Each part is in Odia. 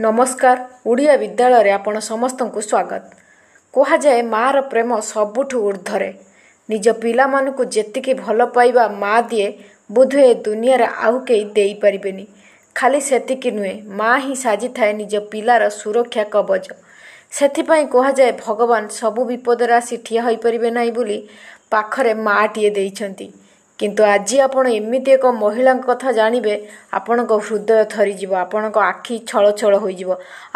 ନମସ୍କାର ଓଡ଼ିଆ ବିଦ୍ୟାଳୟରେ ଆପଣ ସମସ୍ତଙ୍କୁ ସ୍ୱାଗତ କୁହାଯାଏ ମାଆର ପ୍ରେମ ସବୁଠୁ ଉର୍ଦ୍ଧ୍ୱରେ ନିଜ ପିଲାମାନଙ୍କୁ ଯେତିକି ଭଲ ପାଇବା ମା ଦିଏ ବୋଧହୁଏ ଦୁନିଆରେ ଆଉ କେହି ଦେଇପାରିବେନି ଖାଲି ସେତିକି ନୁହେଁ ମା ହିଁ ସାଜିଥାଏ ନିଜ ପିଲାର ସୁରକ୍ଷା କବଚ ସେଥିପାଇଁ କୁହାଯାଏ ଭଗବାନ ସବୁ ବିପଦରେ ଆସି ଠିଆ ହୋଇପାରିବେ ନାହିଁ ବୋଲି ପାଖରେ ମାଆଟିଏ ଦେଇଛନ୍ତି କିନ୍ତୁ ଆଜି ଆପଣ ଏମିତି ଏକ ମହିଳାଙ୍କ କଥା ଜାଣିବେ ଆପଣଙ୍କ ହୃଦୟ ଥରିଯିବ ଆପଣଙ୍କ ଆଖି ଛଳ ଛଳ ହୋଇଯିବ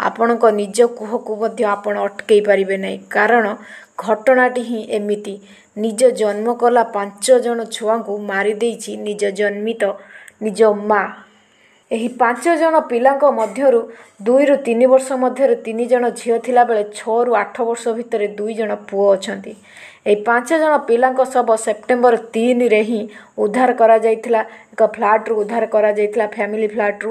ଆପଣଙ୍କ ନିଜ କୁହକୁ ମଧ୍ୟ ଆପଣ ଅଟକେଇ ପାରିବେ ନାହିଁ କାରଣ ଘଟଣାଟି ହିଁ ଏମିତି ନିଜ ଜନ୍ମ କଲା ପାଞ୍ଚ ଜଣ ଛୁଆଙ୍କୁ ମାରିଦେଇଛି ନିଜ ଜନ୍ମିତ ନିଜ ମା ଏହି ପାଞ୍ଚ ଜଣ ପିଲାଙ୍କ ମଧ୍ୟରୁ ଦୁଇରୁ ତିନି ବର୍ଷ ମଧ୍ୟରେ ତିନି ଜଣ ଝିଅ ଥିଲାବେଳେ ଛଅରୁ ଆଠ ବର୍ଷ ଭିତରେ ଦୁଇ ଜଣ ପୁଅ ଅଛନ୍ତି ଏହି ପାଞ୍ଚ ଜଣ ପିଲାଙ୍କ ଶବ ସେପ୍ଟେମ୍ବର ତିନିରେ ହିଁ ଉଦ୍ଧାର କରାଯାଇଥିଲା ଏକ ଫ୍ଲାଟ୍ରୁ ଉଦ୍ଧାର କରାଯାଇଥିଲା ଫ୍ୟାମିଲି ଫ୍ଲାଟ୍ରୁ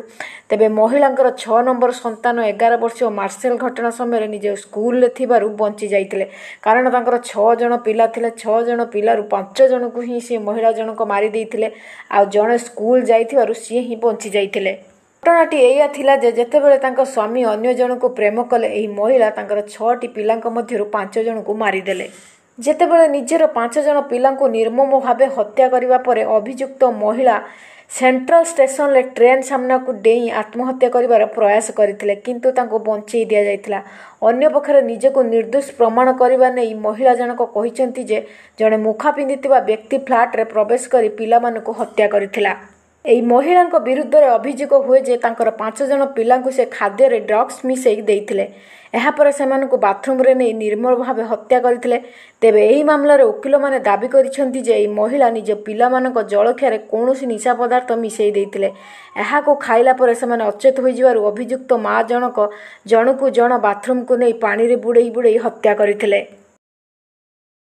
ତେବେ ମହିଳାଙ୍କର ଛଅ ନମ୍ବର ସନ୍ତାନ ଏଗାର ବର୍ଷୀୟ ମାର୍ସେଲ ଘଟଣା ସମୟରେ ନିଜ ସ୍କୁଲରେ ଥିବାରୁ ବଞ୍ଚି ଯାଇଥିଲେ କାରଣ ତାଙ୍କର ଛଅ ଜଣ ପିଲା ଥିଲେ ଛଅ ଜଣ ପିଲାରୁ ପାଞ୍ଚ ଜଣଙ୍କୁ ହିଁ ସେ ମହିଳା ଜଣଙ୍କ ମାରିଦେଇଥିଲେ ଆଉ ଜଣେ ସ୍କୁଲ ଯାଇଥିବାରୁ ସିଏ ହିଁ ବଞ୍ଚି ଯାଇଥିଲେ ଘଟଣାଟି ଏଇଆ ଥିଲା ଯେ ଯେତେବେଳେ ତାଙ୍କ ସ୍ୱାମୀ ଅନ୍ୟ ଜଣଙ୍କୁ ପ୍ରେମ କଲେ ଏହି ମହିଳା ତାଙ୍କର ଛଅଟି ପିଲାଙ୍କ ମଧ୍ୟରୁ ପାଞ୍ଚ ଜଣଙ୍କୁ ମାରିଦେଲେ ଯେତେବେଳେ ନିଜର ପାଞ୍ଚ ଜଣ ପିଲାଙ୍କୁ ନିର୍ମମ ଭାବେ ହତ୍ୟା କରିବା ପରେ ଅଭିଯୁକ୍ତ ମହିଳା ସେଣ୍ଟ୍ରାଲ ଷ୍ଟେସନରେ ଟ୍ରେନ୍ ସାମ୍ନାକୁ ଡେଇଁ ଆତ୍ମହତ୍ୟା କରିବାର ପ୍ରୟାସ କରିଥିଲେ କିନ୍ତୁ ତାଙ୍କୁ ବଞ୍ଚେଇ ଦିଆଯାଇଥିଲା ଅନ୍ୟପକ୍ଷରେ ନିଜକୁ ନିର୍ଦ୍ଦୋଷ ପ୍ରମାଣ କରିବା ନେଇ ମହିଳା ଜଣକ କହିଛନ୍ତି ଯେ ଜଣେ ମୁଖା ପିନ୍ଧିଥିବା ବ୍ୟକ୍ତି ଫ୍ଲାଟରେ ପ୍ରବେଶ କରି ପିଲାମାନଙ୍କୁ ହତ୍ୟା କରିଥିଲା ଏହି ମହିଳାଙ୍କ ବିରୁଦ୍ଧରେ ଅଭିଯୋଗ ହୁଏ ଯେ ତାଙ୍କର ପାଞ୍ଚ ଜଣ ପିଲାଙ୍କୁ ସେ ଖାଦ୍ୟରେ ଡ୍ରଗ୍ସ ମିଶାଇ ଦେଇଥିଲେ ଏହାପରେ ସେମାନଙ୍କୁ ବାଥରୁମ୍ରେ ନେଇ ନିର୍ମଳ ଭାବେ ହତ୍ୟା କରିଥିଲେ ତେବେ ଏହି ମାମଲାରେ ଓକିଲମାନେ ଦାବି କରିଛନ୍ତି ଯେ ଏହି ମହିଳା ନିଜ ପିଲାମାନଙ୍କ ଜଳଖିଆରେ କୌଣସି ନିଶା ପଦାର୍ଥ ମିଶାଇ ଦେଇଥିଲେ ଏହାକୁ ଖାଇଲା ପରେ ସେମାନେ ଅଚେତ ହୋଇଯିବାରୁ ଅଭିଯୁକ୍ତ ମା' ଜଣକ ଜଣକୁ ଜଣ ବାଥରୁମ୍କୁ ନେଇ ପାଣିରେ ବୁଡ଼େଇ ବୁଡ଼େଇ ହତ୍ୟା କରିଥିଲେ